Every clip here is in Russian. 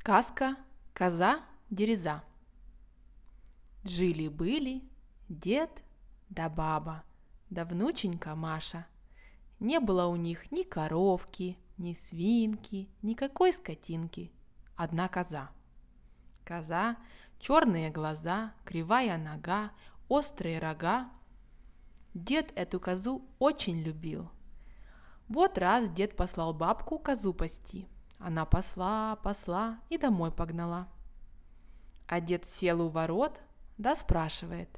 Сказка «Коза Дереза». Жили-были дед да баба, да внученька Маша. Не было у них ни коровки, ни свинки, никакой скотинки, одна коза. Коза, черные глаза, кривая нога, острые рога. Дед эту козу очень любил. Вот раз дед послал бабку козу пасти – она посла, посла и домой погнала. А дед сел у ворот, да спрашивает.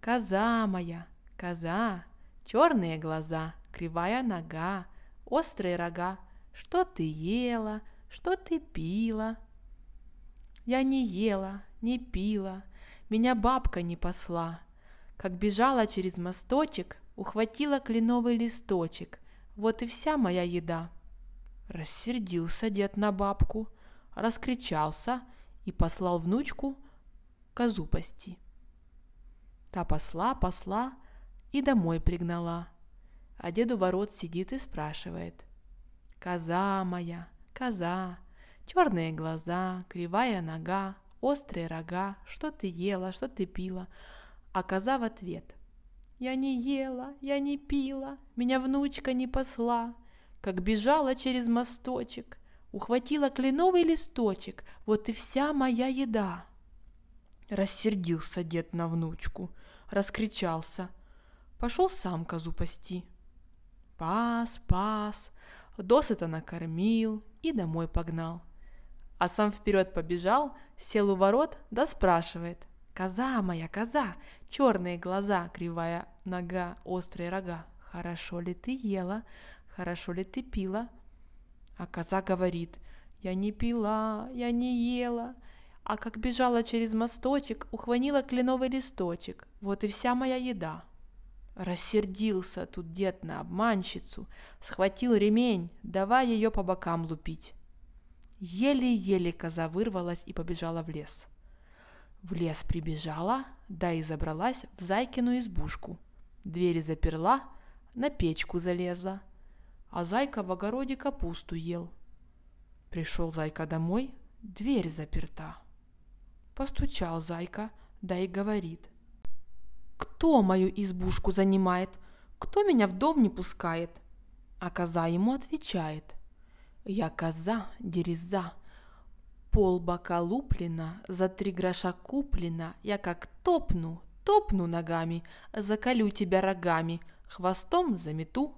«Коза моя, коза, черные глаза, кривая нога, острые рога, что ты ела, что ты пила?» «Я не ела, не пила, меня бабка не посла. Как бежала через мосточек, ухватила кленовый листочек, вот и вся моя еда». Рассердился дед на бабку, раскричался и послал внучку козу пасти. Та посла, посла и домой пригнала. А деду ворот сидит и спрашивает. «Коза моя, коза, черные глаза, кривая нога, острые рога, что ты ела, что ты пила?» А коза в ответ. «Я не ела, я не пила, меня внучка не посла, как бежала через мосточек, ухватила кленовый листочек, вот и вся моя еда. Рассердился дед на внучку, раскричался, пошел сам козу пасти. Пас, пас, досыта накормил и домой погнал. А сам вперед побежал, сел у ворот, да спрашивает. «Коза моя, коза! Черные глаза, кривая нога, острые рога. Хорошо ли ты ела? хорошо ли ты пила? А коза говорит, я не пила, я не ела, а как бежала через мосточек, ухванила кленовый листочек. Вот и вся моя еда. Рассердился тут дед на обманщицу, схватил ремень, давай ее по бокам лупить. Еле-еле коза вырвалась и побежала в лес. В лес прибежала, да и забралась в зайкину избушку. Двери заперла, на печку залезла а зайка в огороде капусту ел. Пришел зайка домой, дверь заперта. Постучал зайка, да и говорит. «Кто мою избушку занимает? Кто меня в дом не пускает?» А коза ему отвечает. «Я коза, дереза, пол бока луплена, за три гроша куплена, я как топну, топну ногами, заколю тебя рогами, хвостом замету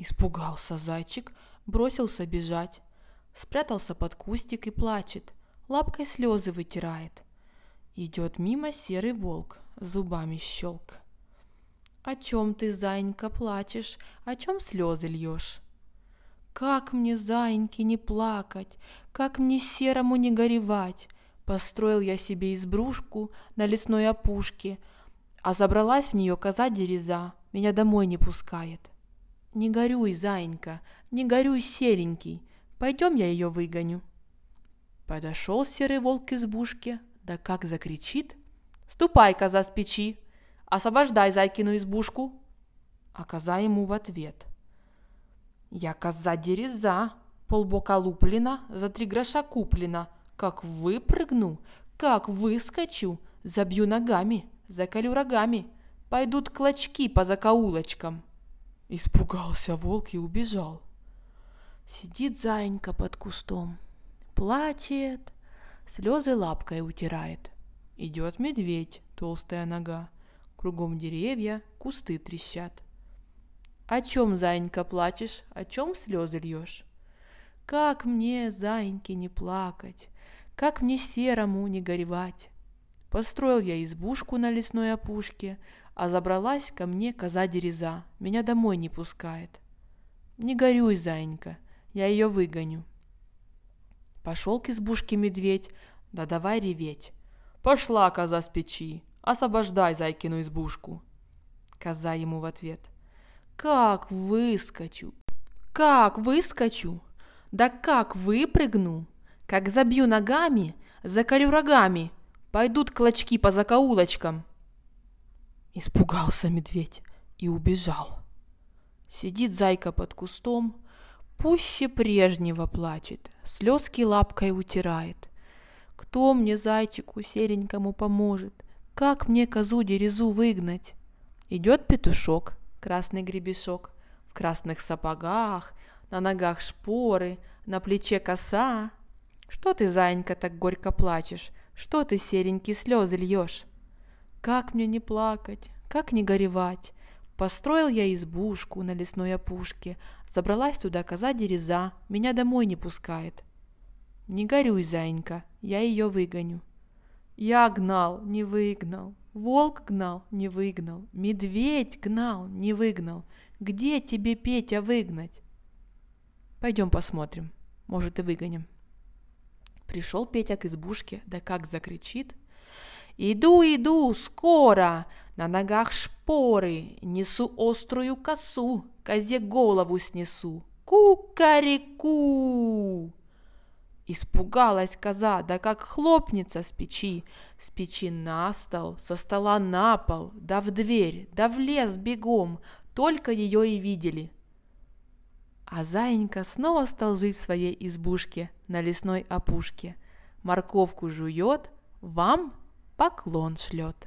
Испугался зайчик, бросился бежать. Спрятался под кустик и плачет, лапкой слезы вытирает. Идет мимо серый волк, зубами щелк. «О чем ты, зайенька, плачешь? О чем слезы льешь?» «Как мне, зайеньки, не плакать? Как мне серому не горевать? Построил я себе избрушку на лесной опушке, а забралась в нее коза-дереза, меня домой не пускает». Не горюй, заинька, не горюй, серенький, пойдем я ее выгоню. Подошел серый волк к избушке, да как закричит. Ступай, коза с печи, освобождай зайкину избушку. А коза ему в ответ. Я коза дереза, полбока луплена, за три гроша куплена. Как выпрыгну, как выскочу, забью ногами, заколю рогами. Пойдут клочки по закоулочкам. Испугался волк и убежал. Сидит заинька под кустом, плачет, слезы лапкой утирает. Идет медведь, толстая нога, кругом деревья, кусты трещат. О чем, заинька, плачешь, о чем слезы льешь? Как мне, заиньке, не плакать, как мне серому не горевать? Построил я избушку на лесной опушке, а забралась ко мне коза Дереза, меня домой не пускает. Не горюй, зайенька, я ее выгоню. Пошел к избушке медведь, да давай реветь. Пошла коза с печи, освобождай зайкину избушку. Коза ему в ответ. Как выскочу, как выскочу, да как выпрыгну, как забью ногами, заколю рогами, пойдут клочки по закоулочкам. Испугался медведь и убежал. Сидит зайка под кустом, пуще прежнего плачет, слезки лапкой утирает. Кто мне, зайчику серенькому, поможет? Как мне козу дерезу выгнать? Идет петушок, красный гребешок, в красных сапогах, на ногах шпоры, на плече коса. Что ты, заинька, так горько плачешь? Что ты, серенький, слезы льешь? Как мне не плакать, как не горевать? Построил я избушку на лесной опушке, забралась туда коза дереза, меня домой не пускает. Не горюй, зайенька, я ее выгоню. Я гнал, не выгнал, волк гнал, не выгнал, медведь гнал, не выгнал. Где тебе, Петя, выгнать? Пойдем посмотрим, может и выгоним. Пришел Петя к избушке, да как закричит, Иду, иду, скоро! На ногах шпоры, несу острую косу, козе голову снесу. Кукареку! Испугалась коза, да как хлопнется с печи, с печи на стол, со стола на пол, да в дверь, да в лес бегом, только ее и видели. А Заинька снова стал жить в своей избушке на лесной опушке. Морковку жует, вам поклон шлет.